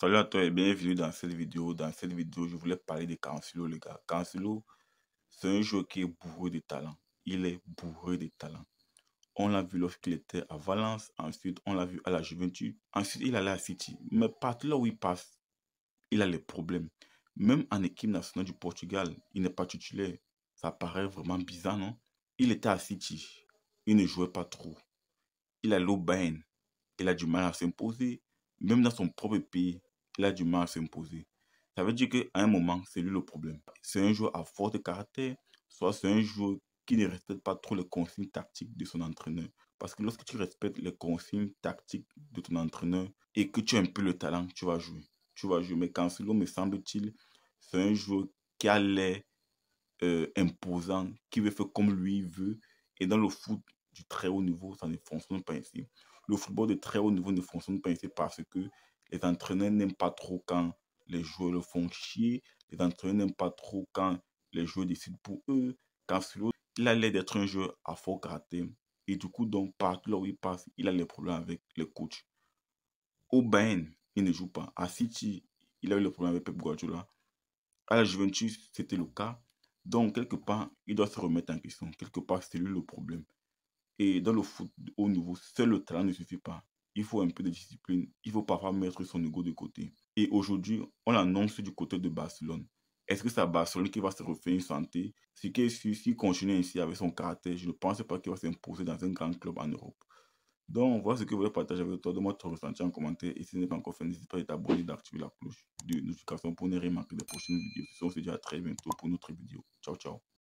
Salut à toi et bienvenue dans cette vidéo. Dans cette vidéo, je voulais parler de Cancelo, les gars. Cancelo, c'est un joueur qui est bourré de talent. Il est bourré de talent. On l'a vu lorsqu'il était à Valence. Ensuite, on l'a vu à la Juventus. Ensuite, il allait à City. Mais partout là où il passe, il a les problèmes. Même en équipe nationale du Portugal, il n'est pas titulaire. Ça paraît vraiment bizarre, non Il était à City. Il ne jouait pas trop. Il a l'aubaine. Il a du mal à s'imposer. Même dans son propre pays, il a du mal à s'imposer. Ça veut dire qu'à un moment, c'est lui le problème. C'est un joueur à fort de caractère, soit c'est un joueur qui ne respecte pas trop les consignes tactiques de son entraîneur. Parce que lorsque tu respectes les consignes tactiques de ton entraîneur et que tu as un peu le talent, tu vas jouer. Tu vas jouer. Mais Cancelo, me semble-t-il, c'est un joueur qui a l'air euh, imposant, qui veut faire comme lui veut. Et dans le foot du très haut niveau, ça ne fonctionne pas ainsi. Le football de très haut niveau ne fonctionne pas ainsi parce que les entraîneurs n'aiment pas trop quand les joueurs le font chier. Les entraîneurs n'aiment pas trop quand les joueurs décident pour eux. Quand il a l'air d'être un jeu à faux gratter. Et du coup, donc, partout là où il passe, il a les problèmes avec les coach. Au il ne joue pas. À City, il a eu le problème avec Pep Guardiola. À la Juventus, c'était le cas. Donc, quelque part, il doit se remettre en question. Quelque part, c'est lui le problème. Et dans le foot, au niveau, seul le talent ne suffit pas il faut un peu de discipline, il faut parfois mettre son ego de côté. Et aujourd'hui, on l'annonce du côté de Barcelone. Est-ce que c'est à Barcelone qui va se refaire une santé Si il continue ainsi avec son caractère, je ne pense pas qu'il va s'imposer dans un grand club en Europe. Donc, voilà ce que je voulais partager avec toi. Donne-moi ton ressenti en commentaire. Et si ce n'est pas encore fait, n'hésite pas à t'abonner, d'activer la cloche de notification pour ne rien manquer des prochaines vidéos. Sinon, on se dit à très bientôt pour une autre vidéo. Ciao, ciao.